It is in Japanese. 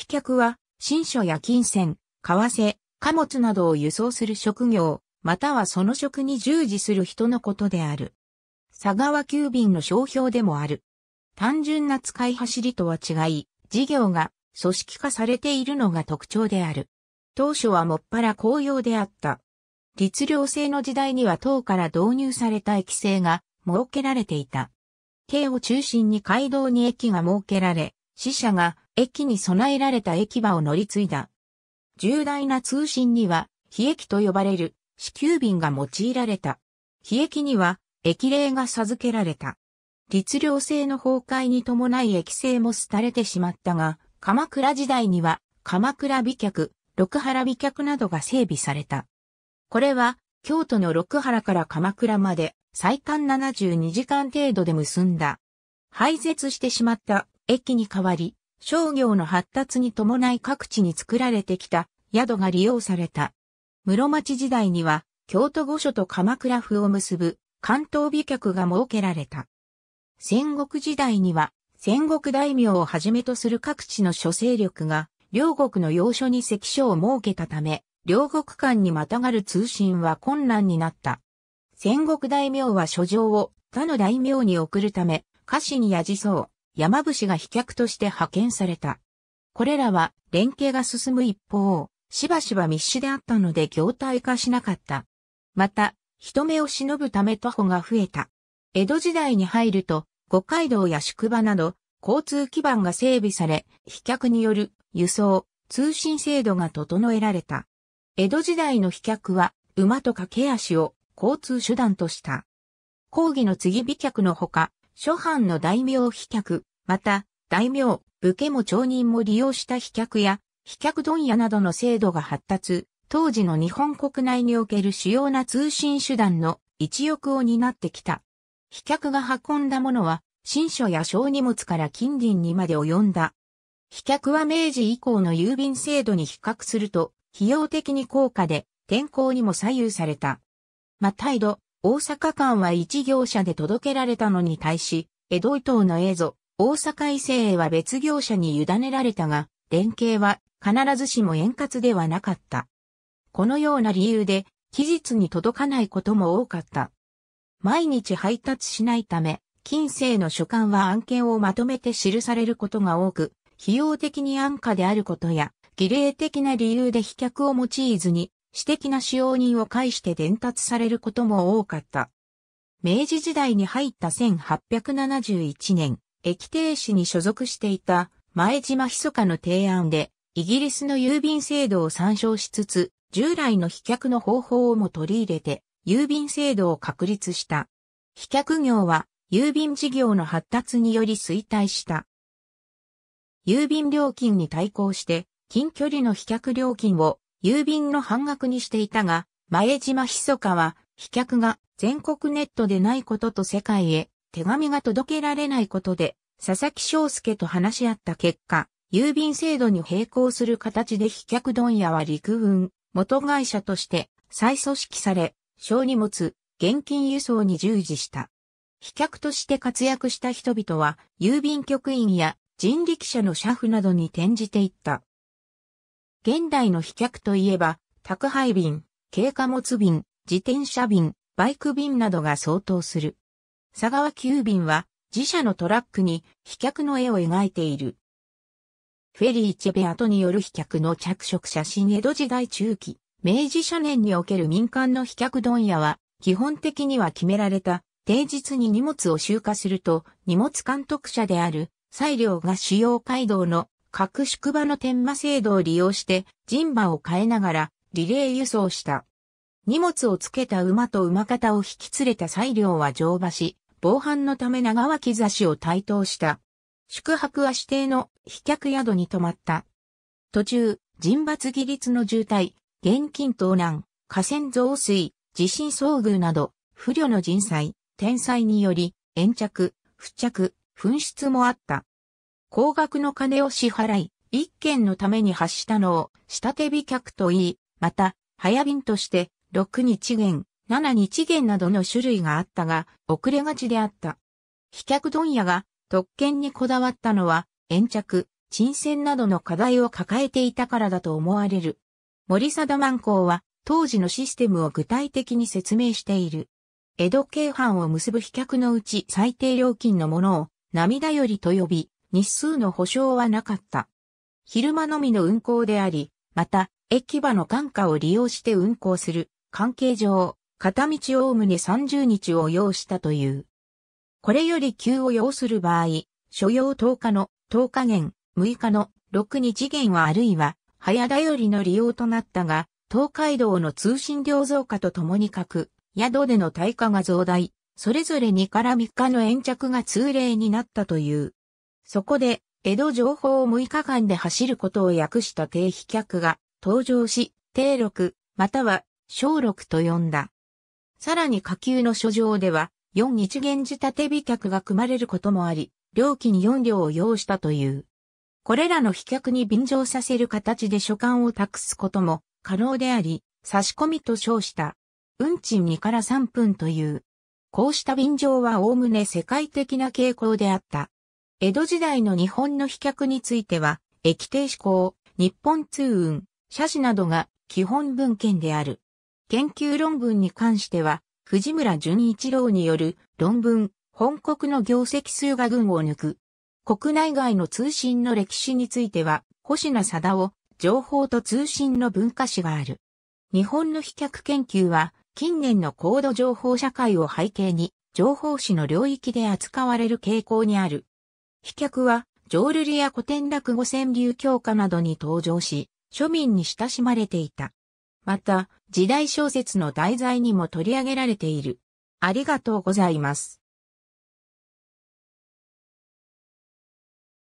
飛脚は、新書や金銭、為替、貨物などを輸送する職業、またはその職に従事する人のことである。佐川急便の商標でもある。単純な使い走りとは違い、事業が組織化されているのが特徴である。当初はもっぱら公用であった。律令制の時代には党から導入された規制が設けられていた。京を中心に街道に駅が設けられ、死者が駅に備えられた駅場を乗り継いだ。重大な通信には、非駅と呼ばれる、支給便が用いられた。非駅には、駅令が授けられた。律令制の崩壊に伴い駅制も廃れてしまったが、鎌倉時代には、鎌倉美脚、六原美脚などが整備された。これは、京都の六原から鎌倉まで、最短72時間程度で結んだ。廃絶してしまった駅に代わり、商業の発達に伴い各地に作られてきた宿が利用された。室町時代には京都御所と鎌倉府を結ぶ関東美脚が設けられた。戦国時代には戦国大名をはじめとする各地の諸勢力が両国の要所に関所を設けたため、両国間にまたがる通信は困難になった。戦国大名は書状を他の大名に送るため、家臣や自走、山伏が飛脚として派遣された。これらは連携が進む一方、しばしば密集であったので業態化しなかった。また、人目を忍ぶため徒歩が増えた。江戸時代に入ると、五街道や宿場など、交通基盤が整備され、飛脚による輸送、通信制度が整えられた。江戸時代の飛脚は、馬と駆け足を交通手段とした。講義の継ぎ飛脚のほか、諸藩の大名飛脚、また、大名、武家も町人も利用した飛脚や、飛脚問屋などの制度が発達、当時の日本国内における主要な通信手段の一翼を担ってきた。飛脚が運んだものは、新書や小荷物から近隣にまで及んだ。飛脚は明治以降の郵便制度に比較すると、費用的に高価で、天候にも左右された。また、度、大阪間は一業者で届けられたのに対し、江戸伊藤の映像、大阪伊勢へは別業者に委ねられたが、連携は必ずしも円滑ではなかった。このような理由で、期日に届かないことも多かった。毎日配達しないため、近世の書簡は案件をまとめて記されることが多く、費用的に安価であることや、儀礼的な理由で飛脚を用いずに、私的な使用人を介して伝達されることも多かった。明治時代に入った1871年、液停止に所属していた前島密かの提案で、イギリスの郵便制度を参照しつつ、従来の飛脚の方法をも取り入れて、郵便制度を確立した。飛脚業は、郵便事業の発達により衰退した。郵便料金に対抗して、近距離の飛脚料金を郵便の半額にしていたが、前島密かは、飛脚が全国ネットでないことと世界へ手紙が届けられないことで、佐々木章介と話し合った結果、郵便制度に並行する形で飛脚問屋は陸運、元会社として再組織され、小荷物、現金輸送に従事した。飛脚として活躍した人々は、郵便局員や人力車の車夫などに転じていった。現代の飛脚といえば、宅配便、軽貨物便、自転車便、バイク便などが相当する。佐川急便は自社のトラックに飛脚の絵を描いている。フェリーチェベアトによる飛脚の着色写真江戸時代中期、明治初年における民間の飛脚問屋は、基本的には決められた、定日に荷物を集荷すると、荷物監督者である、裁量が主要街道の各宿場の天馬制度を利用して、人馬を変えながら、リレー輸送した。荷物をつけた馬と馬方を引き連れた裁量は乗馬し、防犯のため長脇差しを台頭した。宿泊は指定の飛脚宿に泊まった。途中、人抜技律の渋滞、現金盗難、河川増水、地震遭遇など、不慮の人災、天災により、延着、付着、紛失もあった。高額の金を支払い、一件のために発したのを、下手火客と言い、また、早便として、6日元、7日元などの種類があったが、遅れがちであった。飛脚問屋が特権にこだわったのは、延着、沈船などの課題を抱えていたからだと思われる。森貞万光は、当時のシステムを具体的に説明している。江戸京阪を結ぶ飛脚のうち最低料金のものを涙よりと呼び、日数の保証はなかった。昼間のみの運行であり、また、駅場の管価を利用して運行する関係上、片道おおむね30日を要したという。これより急を要する場合、所要10日の10日限、6日の6日限はあるいは、早だよりの利用となったが、東海道の通信量増加とともに各宿での対価が増大、それぞれ2から3日の延着が通例になったという。そこで、江戸情報を6日間で走ることを訳した定飛脚が登場し、定録、または小6と呼んだ。さらに下級の書状では、4一元寺立て美客が組まれることもあり、料金4両を要したという。これらの飛脚に便乗させる形で書簡を託すことも可能であり、差し込みと称した。運賃2から3分という。こうした便乗は概ね世界的な傾向であった。江戸時代の日本の飛脚については、駅停止向、日本通運、写真などが基本文献である。研究論文に関しては、藤村淳一郎による論文、本国の業績数が群を抜く。国内外の通信の歴史については、星名貞夫、情報と通信の文化史がある。日本の飛脚研究は、近年の高度情報社会を背景に、情報史の領域で扱われる傾向にある。飛脚は、浄瑠璃や古典落語川柳教科などに登場し、庶民に親しまれていた。また、時代小説の題材にも取り上げられている。ありがとうございます。